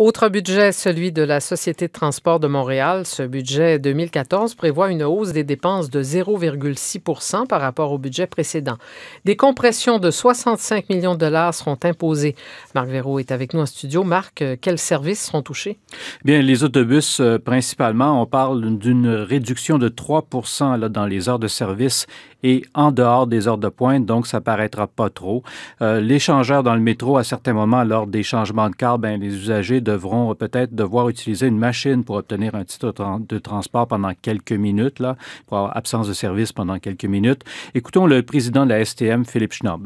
Autre budget, celui de la Société de transport de Montréal. Ce budget 2014 prévoit une hausse des dépenses de 0,6 par rapport au budget précédent. Des compressions de 65 millions de dollars seront imposées. Marc Véro est avec nous en studio. Marc, euh, quels services seront touchés? Eh bien, les autobus, euh, principalement, on parle d'une réduction de 3 là, dans les heures de service et en dehors des heures de pointe, donc ça paraîtra pas trop. Euh, L'échangeur dans le métro, à certains moments, lors des changements de car, bien, les usagers de devront peut-être devoir utiliser une machine pour obtenir un titre de transport pendant quelques minutes, là, pour avoir absence de service pendant quelques minutes. Écoutons le président de la STM, Philippe Schnob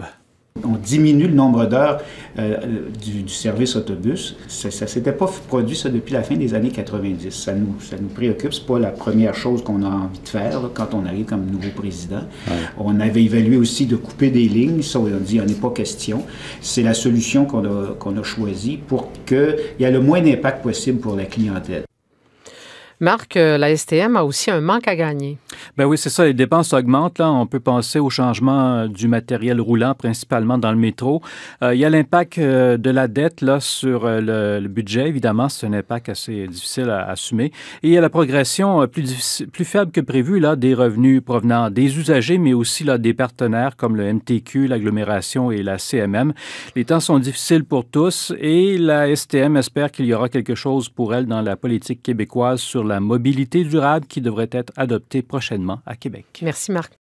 diminue le nombre d'heures euh, du, service autobus. Ça ne s'était pas produit, ça, depuis la fin des années 90. Ça nous, ça nous préoccupe. Ce pas la première chose qu'on a envie de faire quand on arrive comme nouveau président. On avait évalué aussi de couper des lignes. Ça, on dit, on n'est pas question. C'est la solution qu'on a, qu'on a choisie pour qu'il y ait le moins d'impact possible pour la clientèle. Marc, euh, la STM a aussi un manque à gagner. Ben oui, c'est ça. Les dépenses augmentent. Là, on peut penser au changement euh, du matériel roulant, principalement dans le métro. Euh, il y a l'impact de la dette là sur le, budget. Évidemment, c'est un impact assez difficile à, assumer. Et il y a la progression plus, plus faible que prévu là des revenus provenant des usagers, mais aussi là des partenaires comme le MTQ, l'agglomération et la CMM. Les temps sont difficiles pour tous et la STM espère qu'il y aura quelque chose pour elle dans la politique québécoise sur la mobilité durable qui devrait être adoptée prochainement à Québec. Merci Marc.